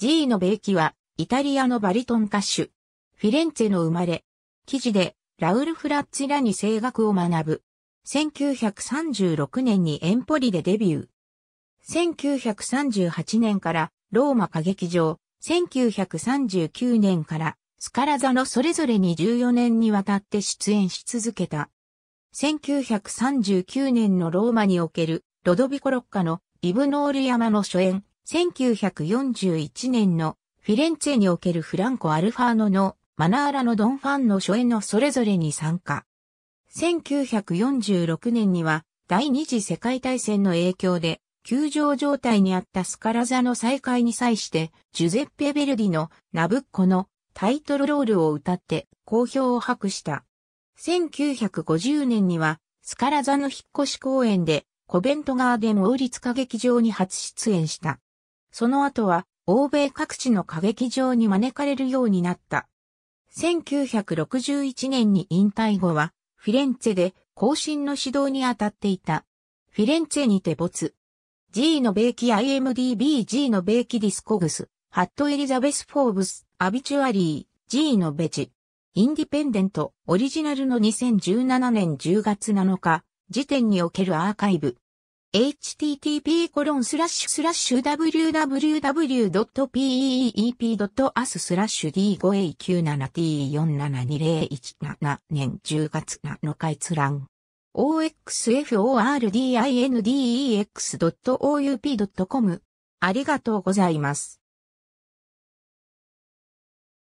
ジーノベイキは、イタリアのバリトン歌手。フィレンツェの生まれ。記事で、ラウル・フラッツィらに声楽を学ぶ。1936年にエンポリでデビュー。1938年からローマ歌劇場、1939年からスカラザのそれぞれに14年にわたって出演し続けた。1939年のローマにおけるロドビコロッカのイブノール山の初演、1941年のフィレンツェにおけるフランコ・アルファーノのマナーラのドンファンの初演のそれぞれに参加。1946年には第二次世界大戦の影響で休場状態にあったスカラザの再開に際してジュゼッペ・ベルディのナブッコのタイトルロールを歌って好評を博した。1950年にはスカラザの引っ越し公演でコベントガーデン王立歌劇場に初出演した。その後は欧米各地の歌劇場に招かれるようになった。1961年に引退後は、フィレンツェで後進の指導に当たっていた。フィレンツェにて没。G のベーキ IMDBG のベーキディスコグス、ハットエリザベス・フォーブス、アビチュアリー、G のベジ。インディペンデント、オリジナルの2017年10月7日、時点におけるアーカイブ。http://www.peep.as スラッシュ d5a97t472017 年10月7日閲覧。oxfordindex.oup.com ありがとうございます。